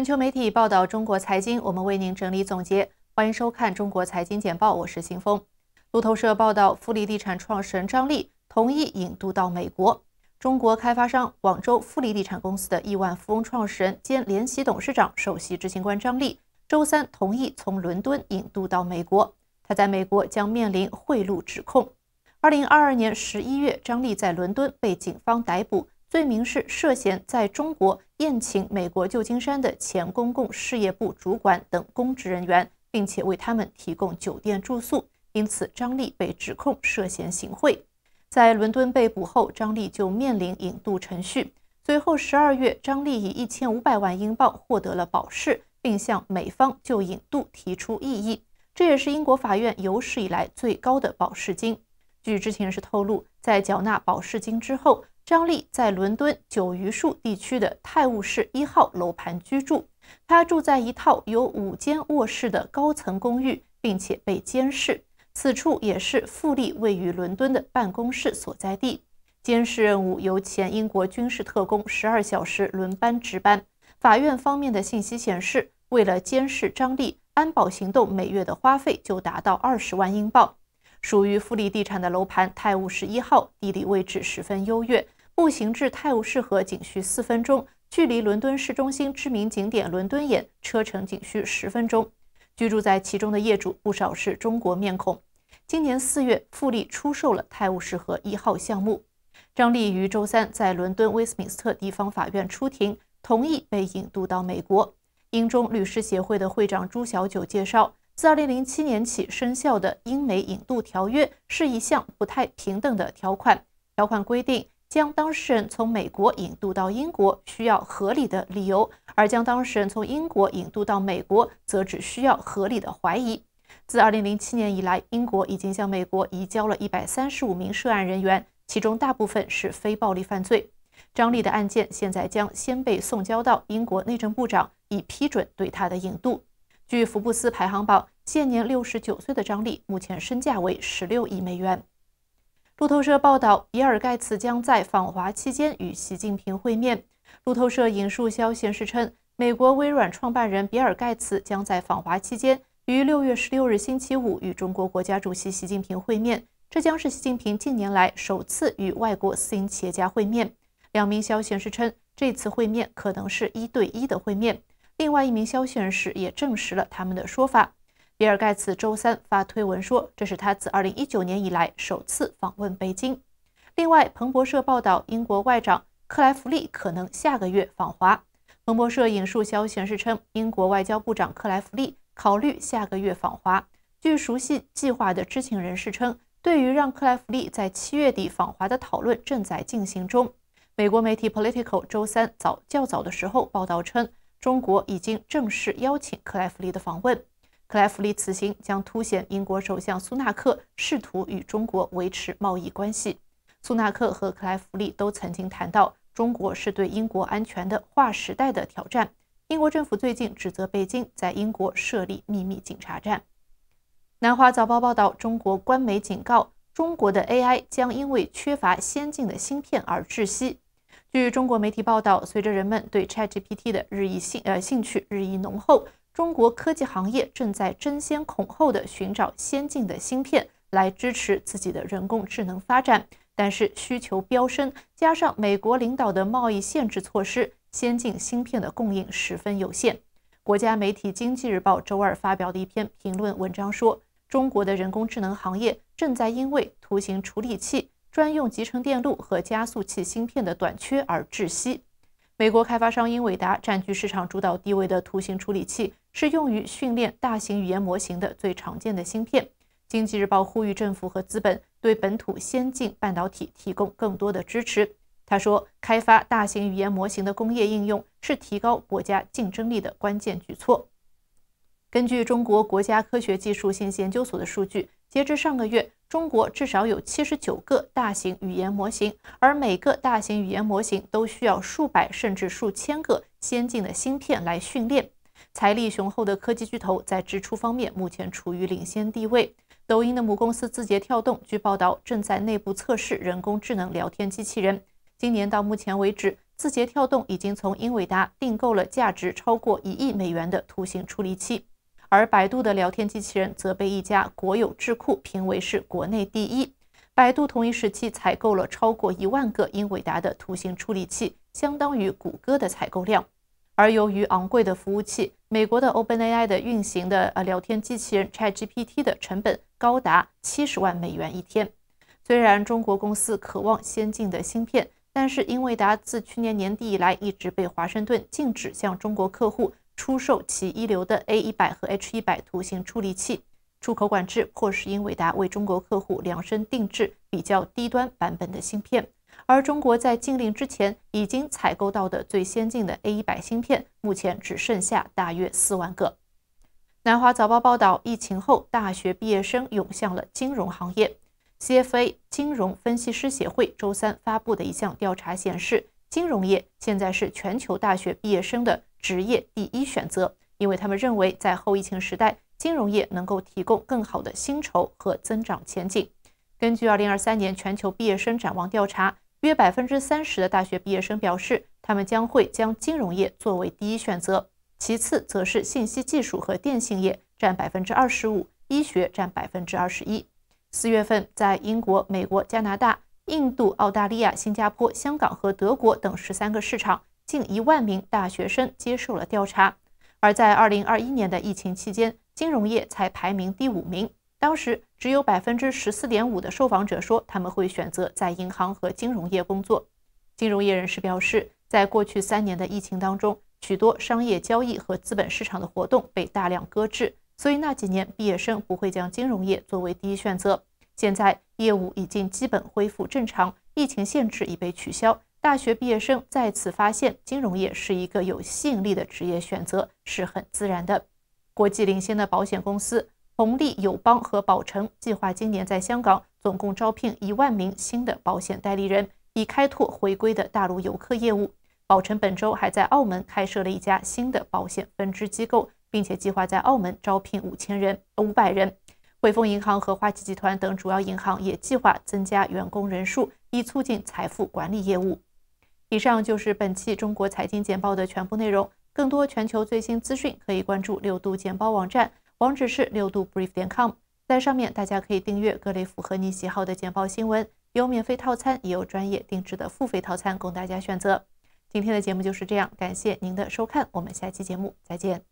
全球媒体报道中国财经，我们为您整理总结，欢迎收看《中国财经简报》，我是秦峰。路透社报道，富力地产创始人张力同意引渡到美国。中国开发商广州富力地产公司的亿万富翁创始人兼联席董事长、首席执行官张力周三同意从伦敦引渡到美国。他在美国将面临贿赂指控。二零二二年十一月，张力在伦敦被警方逮捕。罪名是涉嫌在中国宴请美国旧金山的前公共事业部主管等公职人员，并且为他们提供酒店住宿，因此张丽被指控涉嫌行贿。在伦敦被捕后，张丽就面临引渡程序。随后十二月，张丽以一千五百万英镑获得了保释，并向美方就引渡提出异议。这也是英国法院有史以来最高的保释金。据知情人士透露，在缴纳保释金之后。张丽在伦敦九榆树地区的泰晤士一号楼盘居住，他住在一套有五间卧室的高层公寓，并且被监视。此处也是富力位于伦敦的办公室所在地。监视任务由前英国军事特工十二小时轮班值班。法院方面的信息显示，为了监视张丽，安保行动每月的花费就达到二十万英镑。属于富力地产的楼盘泰晤士一号地理位置十分优越。步行至泰晤士河仅需四分钟，距离伦敦市中心知名景点伦敦眼车程仅需十分钟。居住在其中的业主不少是中国面孔。今年四月，富力出售了泰晤士河一号项目。张丽于周三在伦敦威斯敏斯特地方法院出庭，同意被引渡到美国。英中律师协会的会长朱小九介绍，自2007年起生效的英美引渡条约是一项不太平等的条款，条款规定。将当事人从美国引渡到英国需要合理的理由，而将当事人从英国引渡到美国则只需要合理的怀疑。自2007年以来，英国已经向美国移交了135名涉案人员，其中大部分是非暴力犯罪。张力的案件现在将先被送交到英国内政部长以批准对他的引渡。据福布斯排行榜，现年69岁的张力目前身价为16亿美元。路透社报道，比尔·盖茨将在访华期间与习近平会面。路透社引述消息人士称，美国微软创办人比尔·盖茨将在访华期间于六月十六日星期五与中国国家主席习近平会面。这将是习近平近年来首次与外国私营企业家会面。两名消息人士称，这次会面可能是一对一的会面。另外一名消息人士也证实了他们的说法。比尔·盖茨周三发推文说：“这是他自2019年以来首次访问北京。”另外，彭博社报道，英国外长克莱弗利可能下个月访华。彭博社引述消息人士称，英国外交部长克莱弗利考虑下个月访华。据熟悉计划的知情人士称，对于让克莱弗利在七月底访华的讨论正在进行中。美国媒体《Political》周三早较早的时候报道称，中国已经正式邀请克莱弗利的访问。克莱弗利此行将凸显英国首相苏纳克试图与中国维持贸易关系。苏纳克和克莱弗利都曾经谈到，中国是对英国安全的划时代的挑战。英国政府最近指责北京在英国设立秘密警察站。南华早报报道，中国官媒警告，中国的 AI 将因为缺乏先进的芯片而窒息。据中国媒体报道，随着人们对 ChatGPT 的日益兴呃兴趣日益浓厚。中国科技行业正在争先恐后地寻找先进的芯片来支持自己的人工智能发展，但是需求飙升，加上美国领导的贸易限制措施，先进芯片的供应十分有限。国家媒体《经济日报》周二发表的一篇评论文章说，中国的人工智能行业正在因为图形处理器、专用集成电路和加速器芯片的短缺而窒息。美国开发商英伟达占据市场主导地位的图形处理器是用于训练大型语言模型的最常见的芯片。经济日报呼吁政府和资本对本土先进半导体提供更多的支持。他说，开发大型语言模型的工业应用是提高国家竞争力的关键举措。根据中国国家科学技术信息研究所的数据。截至上个月，中国至少有七十九个大型语言模型，而每个大型语言模型都需要数百甚至数千个先进的芯片来训练。财力雄厚的科技巨头在支出方面目前处于领先地位。抖音的母公司字节跳动，据报道正在内部测试人工智能聊天机器人。今年到目前为止，字节跳动已经从英伟达订购了价值超过一亿美元的图形处理器。而百度的聊天机器人则被一家国有智库评为是国内第一。百度同一时期采购了超过一万个英伟达的图形处理器，相当于谷歌的采购量。而由于昂贵的服务器，美国的 OpenAI 的运行的呃聊天机器人 ChatGPT 的成本高达七十万美元一天。虽然中国公司渴望先进的芯片，但是英伟达自去年年底以来一直被华盛顿禁止向中国客户。出售其一流的 A 一百和 H 一百图形处理器，出口管制迫使英伟达为中国客户量身定制比较低端版本的芯片。而中国在禁令之前已经采购到的最先进的 A 一百芯片，目前只剩下大约四万个。南华早报报道，疫情后大学毕业生涌向了金融行业。CFA 金融分析师协会周三发布的一项调查显示。金融业现在是全球大学毕业生的职业第一选择，因为他们认为在后疫情时代，金融业能够提供更好的薪酬和增长前景。根据二零二三年全球毕业生展望调查，约百分之三十的大学毕业生表示，他们将会将金融业作为第一选择，其次则是信息技术和电信业占百分之二十五，医学占百分之二十一。四月份，在英国、美国、加拿大。印度、澳大利亚、新加坡、香港和德国等十三个市场，近一万名大学生接受了调查。而在二零二一年的疫情期间，金融业才排名第五名，当时只有百分之十四点五的受访者说他们会选择在银行和金融业工作。金融业人士表示，在过去三年的疫情当中，许多商业交易和资本市场的活动被大量搁置，所以那几年毕业生不会将金融业作为第一选择。现在业务已经基本恢复正常，疫情限制已被取消。大学毕业生再次发现金融业是一个有吸引力的职业选择是很自然的。国际领先的保险公司红利友邦和保诚计划今年在香港总共招聘一万名新的保险代理人，以开拓回归的大陆游客业务。保诚本周还在澳门开设了一家新的保险分支机构，并且计划在澳门招聘五千人五百人。汇丰银行和花旗集团等主要银行也计划增加员工人数，以促进财富管理业务。以上就是本期中国财经简报的全部内容。更多全球最新资讯可以关注六度简报网站，网址是六度 brief 点 com。在上面，大家可以订阅各类符合你喜好的简报新闻，有免费套餐，也有专业定制的付费套餐供大家选择。今天的节目就是这样，感谢您的收看，我们下期节目再见。